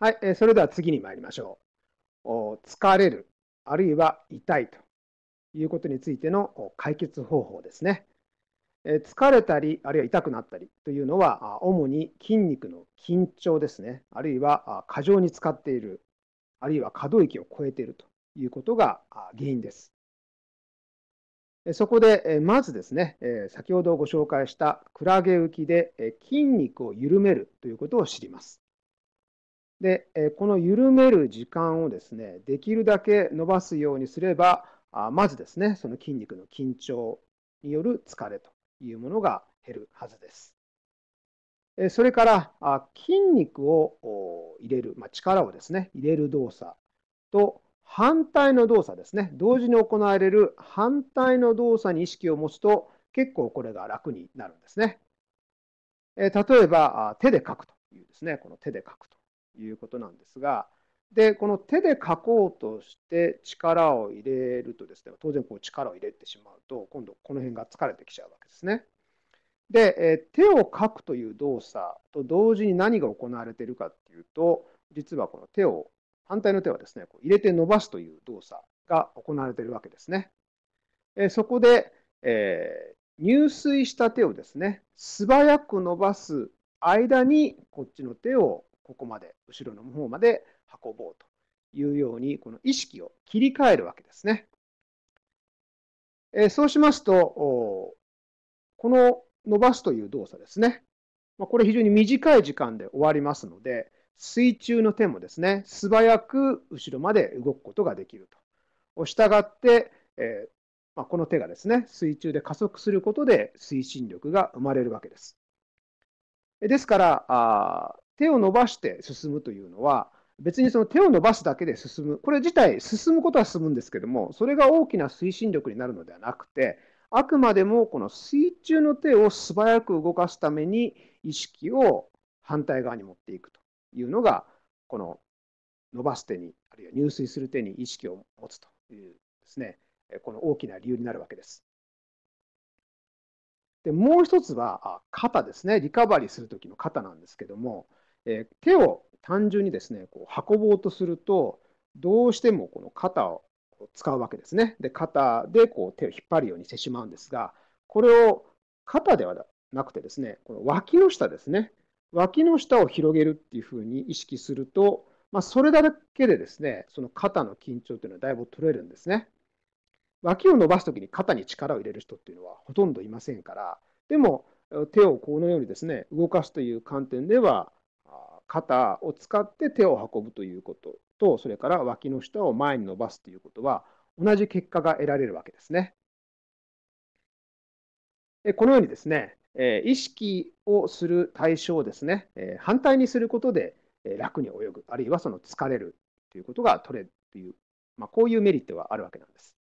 はい、えー、それでは次に参りましょう。お疲れる、あるいは痛いということについての解決方法ですね。えー、疲れたり、あるいは痛くなったりというのは、主に筋肉の緊張ですね、あるいは過剰に使っている、あるいは可動域を超えているということが原因です。そこで、まずですね、先ほどご紹介したクラゲ浮きで筋肉を緩めるということを知ります。で、えこの緩める時間をですね、できるだけ伸ばすようにすれば、あまずですね、その筋肉の緊張による疲れというものが減るはずです。それから、筋肉を入れる、まあ、力をですね、入れる動作と反対の動作ですね、同時に行われる反対の動作に意識を持つと、結構これが楽になるんですね。例えば、手で書くというですね、この手で書くということなんですが、で、この手で書こうとして力を入れるとですね、当然こう力を入れてしまうと、今度この辺が疲れてきちゃうわけですね。で、え手を書くという動作と同時に何が行われているかっていうと、実はこの手を、反対の手はですね、こう入れて伸ばすという動作が行われているわけですね。えそこで、えー、入水した手をですね、素早く伸ばす間にこっちの手をここまで、後ろの方まで運ぼうというように、この意識を切り替えるわけですね。えそうしますと、この伸ばすという動作ですね。まこれ非常に短い時間で終わりますので、水中の手もですね、素早く後ろまで動くことができると。したがって、えまあ、この手がですね、水中で加速することで推進力が生まれるわけです。ですから、あ手を伸ばして進むというのは、別にその手を伸ばすだけで進む、これ自体、進むことは進むんですけども、それが大きな推進力になるのではなくて、あくまでもこの水中の手を素早く動かすために意識を反対側に持っていくというのが、この伸ばす手に、あるいは入水する手に意識を持つというですね、この大きな理由になるわけです。でもう一つは肩ですね、リカバリーするときの肩なんですけども、えー、手を単純にですね、こう運ぼうとすると、どうしてもこの肩を使うわけですね。で、肩でこう手を引っ張るようにしてしまうんですが、これを肩ではなくてですね、この脇の下ですね、脇の下を広げるっていうふうに意識すると、まあ、それだけでですね、その肩の緊張というのはだいぶ取れるんですね。脇を伸ばす時に肩に力を入れる人っていうのはほとんどいませんから、でも手をこのようにですね、動かすという観点では、肩を使って手を運ぶということと、それから脇の下を前に伸ばすということは、同じ結果が得られるわけですね。このようにですね、意識をする対象をですね、反対にすることで楽に泳ぐ、あるいはその疲れるということが取れるという、まあ、こういうメリットがあるわけなんです。